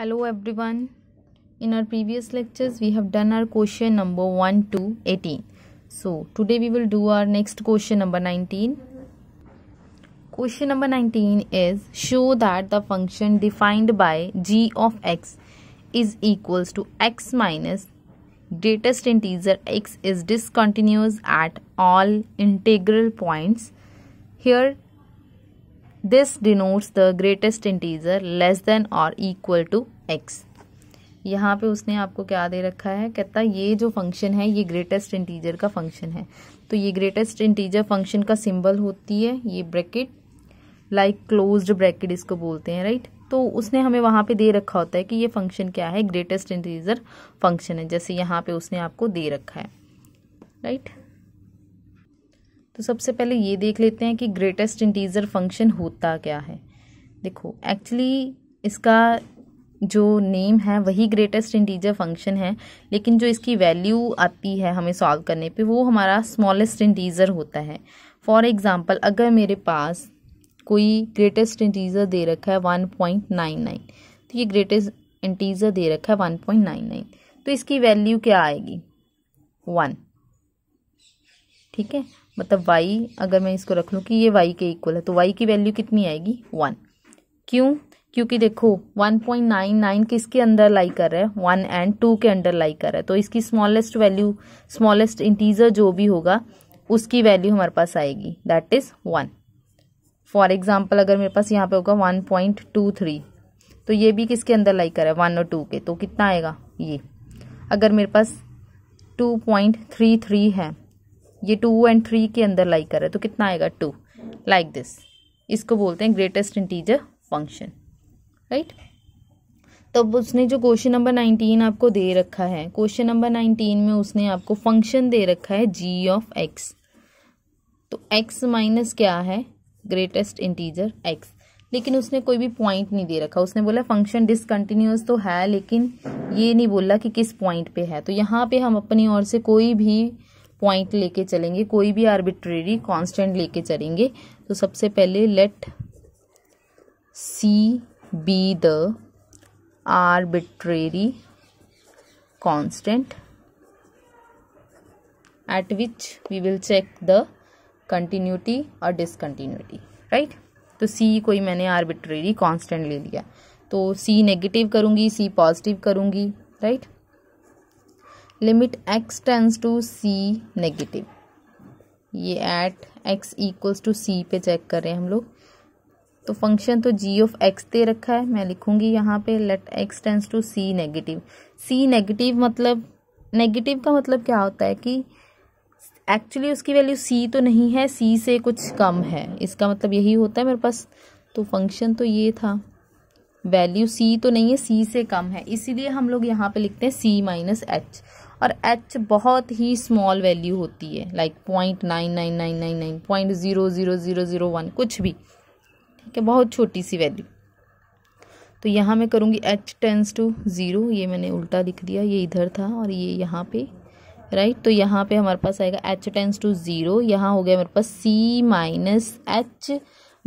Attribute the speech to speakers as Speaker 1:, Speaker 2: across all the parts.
Speaker 1: hello everyone in our previous lectures we have done our question number 1 to 18 so today we will do our next question number 19 question number 19 is show that the function defined by g of x is equals to x minus greatest integer x is discontinuous at all integral points here This denotes the greatest integer less than or equal to x. यहाँ पे उसने आपको क्या दे रखा है कहता ये जो फंक्शन है ये ग्रेटेस्ट इंटीजर का फंक्शन है तो ये ग्रेटेस्ट इंटीजर फंक्शन का सिंबल होती है ये ब्रैकेट लाइक क्लोज्ड ब्रैकेट इसको बोलते हैं राइट तो उसने हमें वहाँ पे दे रखा होता है कि ये फंक्शन क्या है ग्रेटेस्ट इंटीजर फंक्शन है जैसे यहाँ पे उसने आपको दे रखा है राइट तो सबसे पहले ये देख लेते हैं कि ग्रेटेस्ट इंटीजर फंक्शन होता क्या है देखो एक्चुअली इसका जो नेम है वही ग्रेटेस्ट इंटीजर फंक्शन है लेकिन जो इसकी वैल्यू आती है हमें सॉल्व करने पे वो हमारा स्मॉलेस्ट इंटीजर होता है फॉर एग्जांपल अगर मेरे पास कोई ग्रेटेस्ट इंटीजर दे रखा है वन पॉइंट नाइन नाइन तो ये ग्रेटेस्ट इंटीजर दे रखा है वन पॉइंट नाइन नाइन तो इसकी वैल्यू क्या आएगी वन ठीक है मतलब वाई अगर मैं इसको रख लूँ कि ये वाई के इक्वल है तो वाई की वैल्यू कितनी आएगी वन क्यों क्योंकि देखो 1.99 किसके अंदर लाई कर रहा है वन एंड टू के अंडर लाई कर रहा है तो इसकी स्मॉलेस्ट वैल्यू स्मॉलेस्ट इंटीजर जो भी होगा उसकी वैल्यू हमारे पास आएगी that is one for example अगर मेरे पास यहाँ पे होगा वन पॉइंट टू थ्री तो ये भी किसके अंदर लाई कर रहा है वन और टू के तो कितना आएगा ये अगर मेरे पास टू पॉइंट थ्री थ्री है ये टू एंड थ्री के अंदर लाइक कर रहा है तो कितना आएगा टू लाइक दिस इसको बोलते हैं ग्रेटेस्ट इंटीजर फंक्शन राइट तब उसने जो क्वेश्चन नंबर नाइनटीन आपको दे रखा है क्वेश्चन नंबर नाइनटीन में उसने आपको फंक्शन दे रखा है जी ऑफ एक्स तो एक्स माइनस क्या है ग्रेटेस्ट इंटीजर एक्स लेकिन उसने कोई भी पॉइंट नहीं दे रखा उसने बोला फंक्शन डिसकंटिन्यूस तो है लेकिन ये नहीं बोला कि किस पॉइंट पे है तो यहाँ पे हम अपनी ओर से कोई भी पॉइंट लेके चलेंगे कोई भी आर्बिट्रेरी कांस्टेंट लेके चलेंगे तो सबसे पहले let C be the arbitrary constant at which we will check the continuity और डिसकंटिन्यूटी राइट तो सी कोई मैंने आर्बिट्रेरी कांस्टेंट ले लिया तो सी नेगेटिव करूंगी सी पॉजिटिव करूंगी right limit x tends to C negative ये at x equals to C पे चेक कर रहे हैं हम लोग तो फंक्शन तो जी ऑफ एक्स दे रखा है मैं लिखूंगी यहाँ पे let X tends to C negative C negative मतलब नेगेटिव का मतलब क्या होता है कि एक्चुअली उसकी वैल्यू सी तो नहीं है सी से कुछ कम है इसका मतलब यही होता है मेरे पास तो फंक्शन तो ये था वैल्यू सी तो नहीं है सी से कम है इसीलिए हम लोग यहाँ पे लिखते हैं सी माइनस एच और एच बहुत ही स्मॉल वैल्यू होती है like point nine nine nine nine nine point zero zero zero zero one कुछ भी ठीक है बहुत छोटी सी वैल्यू तो यहाँ मैं करूँगी एच टेंस टू ज़ीरो ये मैंने उल्टा लिख दिया ये इधर था और ये यहाँ पे राइट तो यहाँ पे हमारे पास आएगा एच टेंस टू ज़ीरो यहाँ हो गया मेरे पास C minus H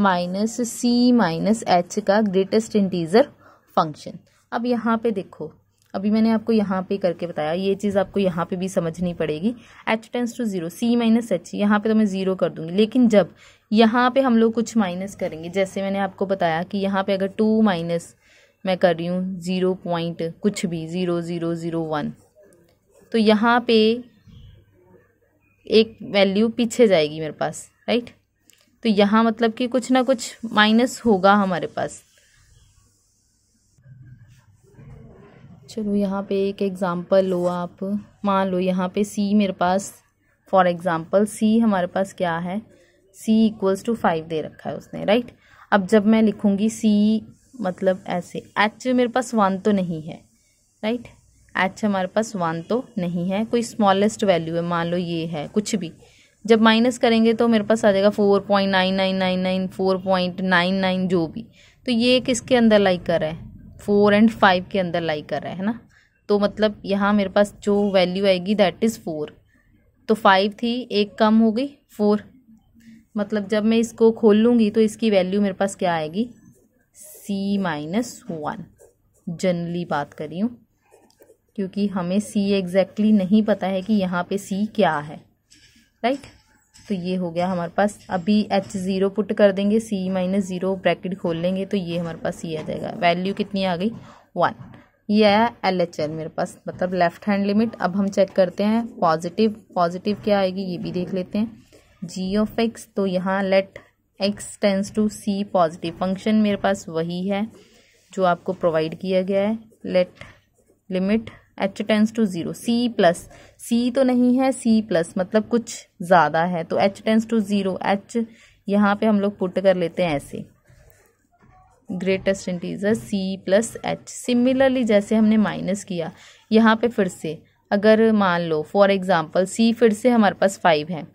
Speaker 1: minus C minus H का ग्रेटेस्ट इंटीज़र फंक्शन अब यहाँ पे देखो अभी मैंने आपको यहाँ पे करके बताया ये चीज़ आपको यहाँ पे भी समझनी पड़ेगी H tends to zero C minus H यहाँ पे तो मैं ज़ीरो कर दूंगी लेकिन जब यहाँ पे हम लोग कुछ माइनस करेंगे जैसे मैंने आपको बताया कि यहाँ पे अगर टू माइनस मैं कर रही हूँ ज़ीरो पॉइंट कुछ भी ज़ीरो ज़ीरो ज़ीरो वन तो यहाँ पे एक वैल्यू पीछे जाएगी मेरे पास राइट तो यहाँ मतलब कि कुछ ना कुछ माइनस होगा हमारे पास चलो यहाँ पे एक एग्ज़ाम्पल लो आप मान लो यहाँ पे सी मेरे पास फॉर एग्ज़ाम्पल सी हमारे पास क्या है सी इक्वल्स टू फाइव दे रखा है उसने राइट अब जब मैं लिखूँगी सी मतलब ऐसे एच मेरे पास वन तो नहीं है राइट एच हमारे पास वन तो नहीं है कोई स्मॉलेस्ट वैल्यू है मान लो ये है कुछ भी जब माइनस करेंगे तो मेरे पास आ जाएगा four point nine nine nine nine four point nine nine जो भी तो ये किसके अंदर लाइक कर रहा है फोर एंड फाइव के अंदर लाई कर रहा है ना तो मतलब यहाँ मेरे पास जो वैल्यू आएगी दैट इज़ फोर तो फाइव थी एक कम हो गई फोर मतलब जब मैं इसको खोल लूँगी तो इसकी वैल्यू मेरे पास क्या आएगी सी माइनस वन जनरली बात करी हूँ क्योंकि हमें सी एग्जैक्टली exactly नहीं पता है कि यहाँ पे सी क्या है राइट right? तो ये हो गया हमारे पास अभी एच ज़ीरो पुट कर देंगे सी माइनस ज़ीरो ब्रैकेट खोल लेंगे तो ये हमारे पास ये आ जाएगा वैल्यू कितनी आ गई वन ये आया एल एच एल मेरे पास मतलब लेफ्ट हैंड लिमिट अब हम चेक करते हैं पॉजिटिव पॉजिटिव क्या आएगी ये भी देख लेते हैं जी ऑफ एक्स तो यहाँ let X tends to C positive function मेरे पास वही है जो आपको प्रोवाइड किया गया है let limit H tends to zero C plus C तो नहीं है सी प्लस मतलब कुछ ज़्यादा है तो H tends to zero H यहाँ पे हम लोग पुट कर लेते हैं ऐसे greatest integer C plus H similarly जैसे हमने माइनस किया यहाँ पे फिर से अगर मान लो फॉर एग्ज़ाम्पल सी फिर से हमारे पास फाइव है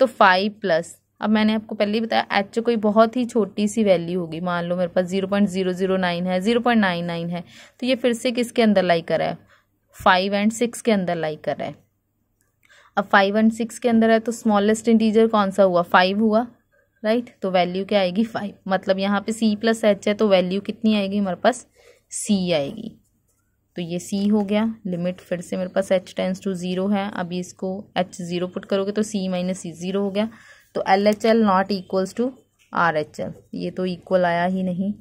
Speaker 1: तो फाइव प्लस अब मैंने आपको पहले ही बताया एच कोई बहुत ही छोटी सी वैल्यू होगी मान लो मेरे पास zero point zero zero nine है जीरो पॉइंट नाइन नाइन है तो ये फिर से किसके अंदर लाई करा है फाइव एंड सिक्स के अंदर लाई कर रहा है अब फाइव एंड सिक्स के अंदर है तो स्मॉलेस्ट इंटीजर कौन सा हुआ फाइव हुआ राइट right? तो वैल्यू क्या आएगी फाइव मतलब यहाँ पे सी प्लस एच है तो वैल्यू कितनी आएगी हमारे पास सी आएगी तो ये सी हो गया लिमिट फिर से मेरे पास एच टेंस टू ज़ीरो है अभी इसको एच ज़ीरो पुट करोगे तो सी माइनस सी ज़ीरो हो गया तो L H L not equals to R H L ये तो इक्वल आया ही नहीं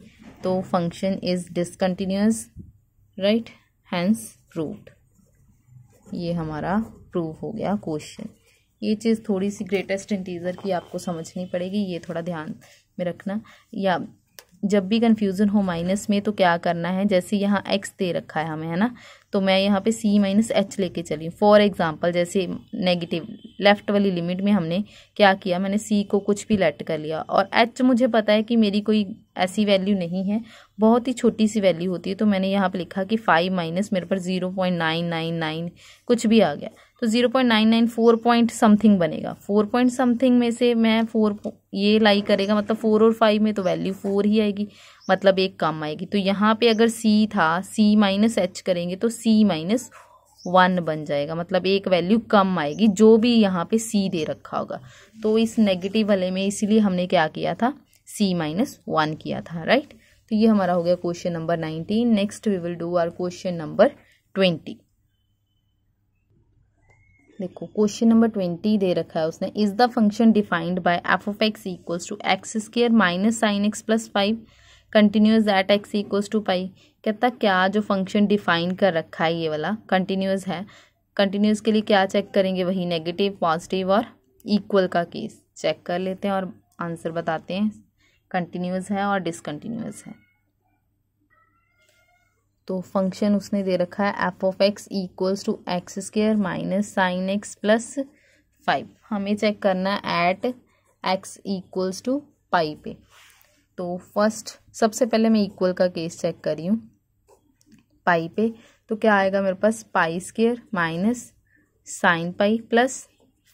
Speaker 1: तो function is discontinuous right hence proved ये हमारा प्रूव हो गया क्वेश्चन ये चीज़ थोड़ी सी ग्रेटेस्ट इंटीजर की आपको समझनी पड़ेगी ये थोड़ा ध्यान में रखना या जब भी कन्फ्यूज़न हो माइनस में तो क्या करना है जैसे यहाँ एक्स दे रखा है हमें है ना तो मैं यहाँ पे सी माइनस एच लेके चली फॉर एग्जांपल जैसे नेगेटिव लेफ़्ट वाली लिमिट में हमने क्या किया मैंने सी को कुछ भी लेट कर लिया और एच मुझे पता है कि मेरी कोई ऐसी वैल्यू नहीं है बहुत ही छोटी सी वैल्यू होती है तो मैंने यहाँ पर लिखा कि फाइव माइनस मेरे पर zero point nine nine nine कुछ भी आ गया तो zero point nine nine four point something बनेगा फोर पॉइंट समथिंग में से मैं फोर ये लाई करेगा मतलब फोर और फाइव में तो वैल्यू फोर ही आएगी मतलब एक कम आएगी तो यहाँ पर अगर सी था सी माइनस एच करेंगे तो सी माइनस वन बन जाएगा मतलब एक वैल्यू कम आएगी जो भी यहाँ पे सी दे रखा होगा तो इस नेगेटिव वाले में इसीलिए हमने क्या किया था c माइनस वन किया था राइट तो ये हमारा हो गया question number nineteen next we will do our question number twenty देखो क्वेश्चन नंबर ट्वेंटी दे रखा है उसने is the function defined by f of x equals to x square minus sine x plus five continuous at x equals to pi कहता क्या जो function define कर रखा है ये वाला कंटिन्यूस है कंटिन्यूस के लिए क्या चेक करेंगे वही नेगेटिव पॉजिटिव और इक्वल का केस चेक कर लेते हैं और आंसर बताते हैं कंटिन्यूस है और डिसकंटिन्यूस है तो फंक्शन उसने दे रखा है f of x equals to x square minus sine x plus five हमें चेक करना है at x equals to pi पे तो फर्स्ट सबसे पहले मैं इक्वल का केस चेक करी हूँ पाई पे तो क्या आएगा मेरे पास pi square minus sine pi plus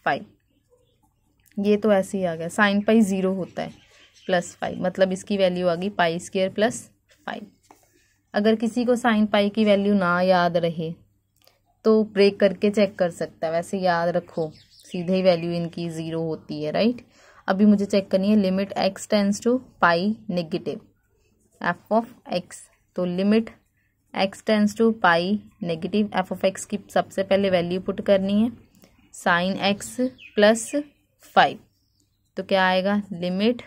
Speaker 1: five ये तो ऐसे ही आ गया साइन पाई ज़ीरो होता है प्लस फाइव मतलब इसकी वैल्यू आ गई पाई स्केयर प्लस फाइव अगर किसी को साइन पाई की वैल्यू ना याद रहे तो ब्रेक करके चेक कर सकता है वैसे याद रखो सीधे ही वैल्यू इनकी ज़ीरो होती है राइट अभी मुझे चेक करनी है limit x tends to pi negative f of x तो limit x tends to pi negative f of x की सबसे पहले वैल्यू पुट करनी है साइन एक्स प्लस फाइव तो क्या आएगा limit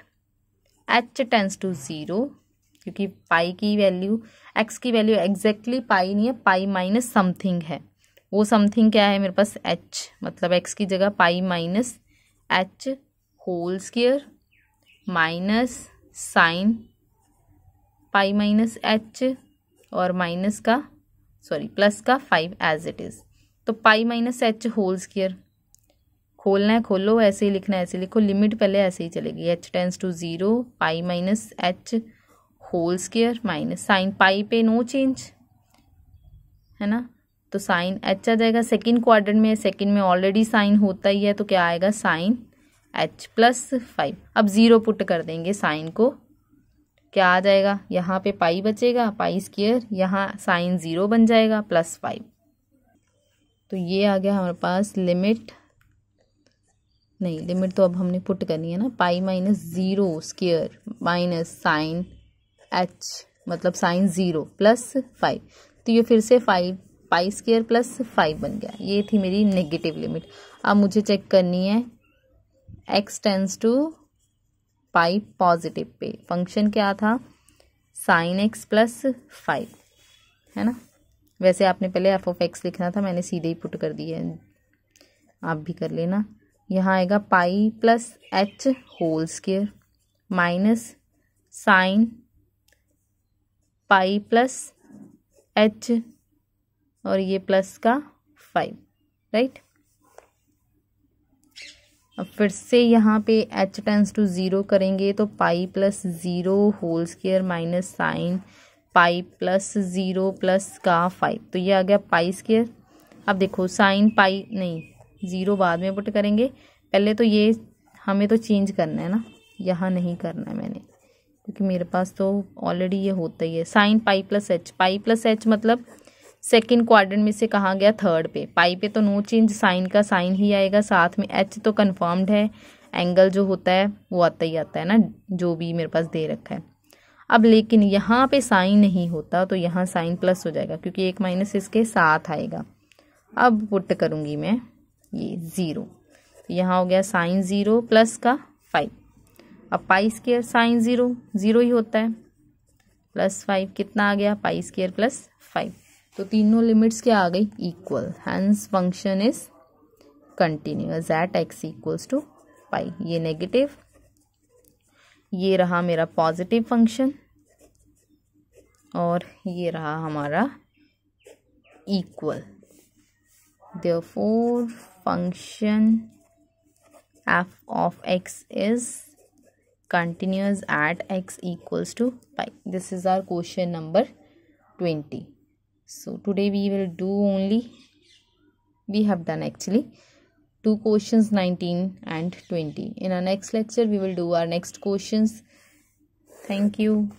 Speaker 1: H tends to zero क्योंकि पाई की वैल्यू एक्स की वैल्यू एग्जैक्टली पाई नहीं है पाई माइनस समथिंग है वो समथिंग क्या है मेरे पास एच मतलब एक्स की जगह pi minus h whole square minus sine pi minus H और माइनस का सॉरी प्लस का फाइव एज इट इज़ तो pi minus h whole square खोलना है खोलो ऐसे ही लिखना है ऐसे लिखो लिमिट पहले ऐसे ही चलेगी h tends to zero pi minus h whole square minus sine pi पे नो चेंज है ना तो साइन एच आ जाएगा सेकेंड क्वार्टर में सेकेंड में ऑलरेडी साइन होता ही है तो क्या आएगा साइन एच प्लस फाइव अब ज़ीरो पुट कर देंगे साइन को क्या आ जाएगा यहाँ पे पाई बचेगा पाई स्केयर यहाँ साइन ज़ीरो बन जाएगा प्लस फाइव तो ये आ गया हमारे पास लिमिट नहीं लिमिट तो अब हमने पुट करनी है ना pi minus zero square minus sine h मतलब साइन ज़ीरो प्लस फाइव तो ये फिर से five pi square plus five बन गया ये थी मेरी नेगेटिव लिमिट अब मुझे चेक करनी है x tends to pi positive पे फंक्शन क्या था साइन एक्स प्लस फाइव है ना वैसे आपने पहले एफ ऑफ एक्स लिखना था मैंने सीधे ही पुट कर दिया है आप भी कर लेना यहाँ आएगा pi plus h whole square minus sine pi plus h और ये प्लस का फाइव राइट अब फिर से यहाँ पे एच टेंस टू ज़ीरो करेंगे तो pi plus zero whole square minus sine pi plus zero plus का फाइव तो ये आ गया पाई स्केयर अब देखो साइन पाई नहीं ज़ीरो बाद में पुट करेंगे पहले तो ये हमें तो चेंज करना है ना यहाँ नहीं करना है मैंने क्योंकि मेरे पास तो ऑलरेडी ये होता ही है sine pi plus h pi plus h मतलब सेकेंड क्वाड्रेंट में से कहा गया थर्ड पे पाई पे तो नो चेंज साइन का साइन ही आएगा साथ में एच तो कन्फर्म्ड है एंगल जो होता है वो आता ही आता है ना जो भी मेरे पास दे रखा है अब लेकिन यहाँ पे साइन नहीं होता तो यहाँ साइन प्लस हो जाएगा क्योंकि एक माइनस इसके साथ आएगा अब पुट करूँगी मैं ये ज़ीरो तो यहाँ हो गया साइन ज़ीरो प्लस का फाइव अब pi square sine zero zero ही होता है प्लस फाइव कितना आ गया पाई स्केयर प्लस फाइव तो तीनों लिमिट्स क्या आ गई equal hence function is continuous at x equals to pi ये नेगेटिव ये रहा मेरा पॉजिटिव फंक्शन और ये रहा हमारा equal Therefore, function f of x is continuous at x equals to pi. This is our question number 20. So, today we will do only, we have done actually two questions 19 and 20. In our next lecture, we will do our next questions. Thank you.